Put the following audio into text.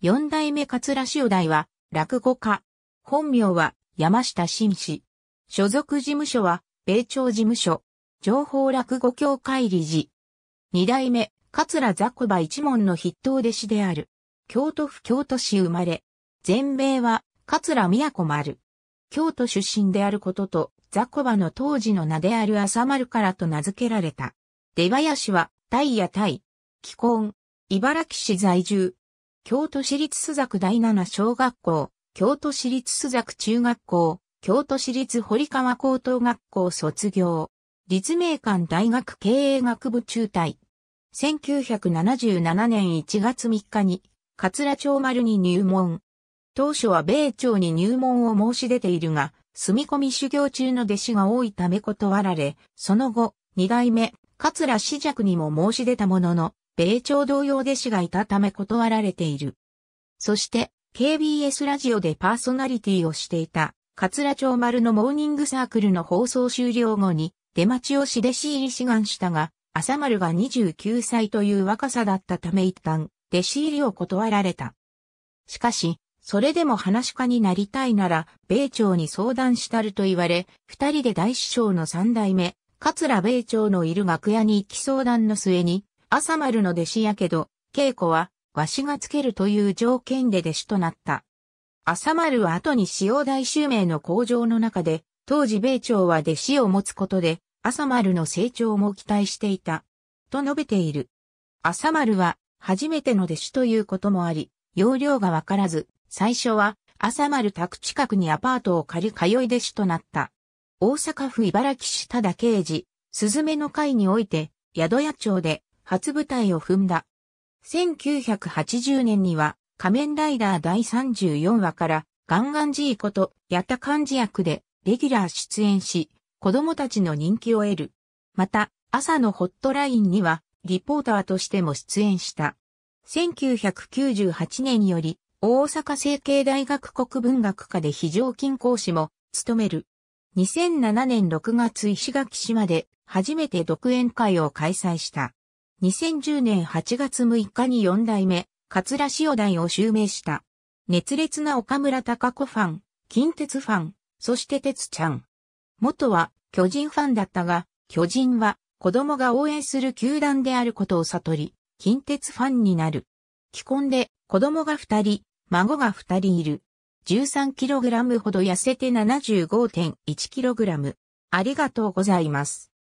四代目桂塩代は、落語家。本名は、山下晋士。所属事務所は、米朝事務所。情報落語協会理事。二代目、桂雑古場一門の筆頭弟子である。京都府京都市生まれ。全名は、桂宮子丸。京都出身であることと、雑古場の当時の名である朝丸からと名付けられた。出林は、タイやタイ。既婚。茨城市在住。京都市立須作第七小学校、京都市立須作中学校、京都市立堀川高等学校卒業。立命館大学経営学部中退。1977年1月3日に、桂町丸に入門。当初は米朝に入門を申し出ているが、住み込み修行中の弟子が多いため断られ、その後、二代目、桂氏尺にも申し出たものの、米朝同様弟子がいたため断られている。そして、KBS ラジオでパーソナリティをしていた、桂町丸のモーニングサークルの放送終了後に、出町をし弟子入り志願したが、朝丸が29歳という若さだったため一旦、弟子入りを断られた。しかし、それでも話し家になりたいなら、米朝に相談したると言われ、二人で大師匠の三代目、桂米朝のいる楽屋に行き相談の末に、朝丸の弟子やけど、稽古は、わしがつけるという条件で弟子となった。朝丸は後に塩大襲名の工場の中で、当時米朝は弟子を持つことで、朝丸の成長も期待していた。と述べている。朝丸は、初めての弟子ということもあり、容量がわからず、最初は、朝丸宅近くにアパートを借り通い弟子となった。大阪府茨城市田田刑事、すずめの会において、宿屋町で、初舞台を踏んだ。1980年には仮面ライダー第34話からガンガンジーこと八田漢字役でレギュラー出演し、子供たちの人気を得る。また、朝のホットラインにはリポーターとしても出演した。1998年より大阪成形大学国文学科で非常勤講師も務める。2007年6月石垣島で初めて独演会を開催した。2010年8月6日に4代目、桂塩代を襲名した。熱烈な岡村隆子ファン、近鉄ファン、そして鉄ちゃん。元は巨人ファンだったが、巨人は子供が応援する球団であることを悟り、近鉄ファンになる。既婚で子供が2人、孫が2人いる。13kg ほど痩せて 75.1kg。ありがとうございます。